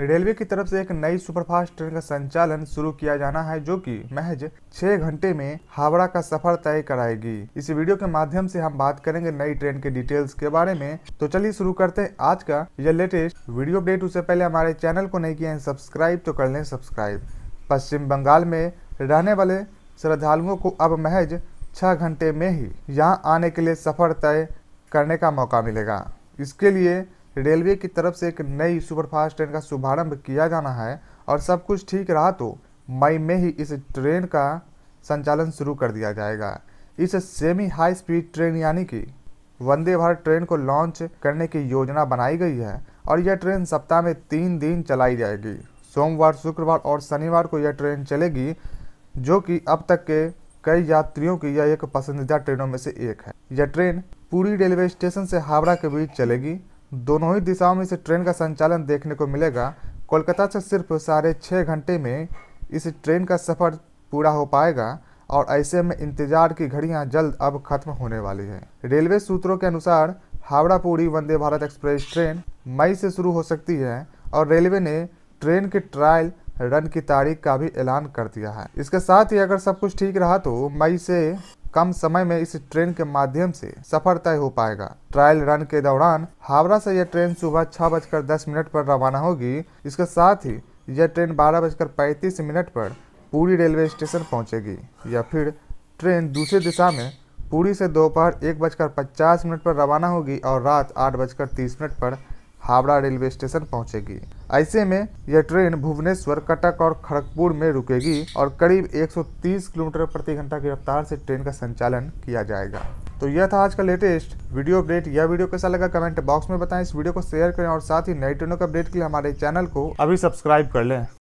railway की तरफ से एक नई सुपरफास्ट ट्रेन का संचालन शुरू किया जाना है जो कि महज छह घंटे में हावड़ा का सफर तय कराएगी इस वीडियो के माध्यम से हम बात करेंगे नई ट्रेन के डिटेल्स के बारे में तो चलिए शुरू करते हैं आज का यह लेटेस्ट वीडियो अपडेट उससे पहले हमारे चैनल को नहीं किया है सब्सक्राइब तो कर लें सब्सक्राइब पश्चिम बंगाल में रहने वाले श्रद्धालुओं को अब महज छः घंटे में ही यहाँ आने के लिए सफ़र तय करने का मौका मिलेगा इसके लिए रेलवे की तरफ से एक नई सुपरफास्ट ट्रेन का शुभारंभ किया जाना है और सब कुछ ठीक रहा तो मई में ही इस ट्रेन का संचालन शुरू कर दिया जाएगा इस सेमी हाई स्पीड ट्रेन यानी कि वंदे भारत ट्रेन को लॉन्च करने की योजना बनाई गई है और यह ट्रेन सप्ताह में तीन दिन चलाई जाएगी सोमवार शुक्रवार और शनिवार को यह ट्रेन चलेगी जो कि अब तक के कई यात्रियों की यह एक पसंदीदा ट्रेनों में से एक है यह ट्रेन पूरी रेलवे स्टेशन से हावड़ा के बीच चलेगी दोनों ही दिशाओं में इस ट्रेन का संचालन देखने को मिलेगा कोलकाता से सिर्फ साढ़े छः घंटे में इस ट्रेन का सफ़र पूरा हो पाएगा और ऐसे में इंतजार की घड़ियां जल्द अब खत्म होने वाली है रेलवे सूत्रों के अनुसार हावड़ा पूरी वंदे भारत एक्सप्रेस ट्रेन मई से शुरू हो सकती है और रेलवे ने ट्रेन के ट्रायल रन की तारीख का भी ऐलान कर दिया है इसके साथ ही अगर सब कुछ ठीक रहा तो मई से कम समय में इस ट्रेन के माध्यम से सफर तय हो पाएगा ट्रायल रन के दौरान हावड़ा से यह ट्रेन सुबह छह बजकर दस मिनट पर रवाना होगी इसके साथ ही यह ट्रेन बारह बजकर पैंतीस मिनट पर पूरी रेलवे स्टेशन पहुंचेगी या फिर ट्रेन दूसरी दिशा में पूरी से दोपहर एक बजकर पचास मिनट पर रवाना होगी और रात आठ बजकर तीस मिनट पर हावड़ा रेलवे स्टेशन पहुंचेगी ऐसे में यह ट्रेन भुवनेश्वर कटक और खड़गपुर में रुकेगी और करीब 130 किलोमीटर प्रति घंटा की रफ्तार से ट्रेन का संचालन किया जाएगा तो यह था आज का लेटेस्ट वीडियो अपडेट यह वीडियो कैसा लगा कमेंट बॉक्स में बताएं इस वीडियो को शेयर करें और साथ ही नई ट्रेनों के अपडेट के लिए हमारे चैनल को अभी सब्सक्राइब कर लें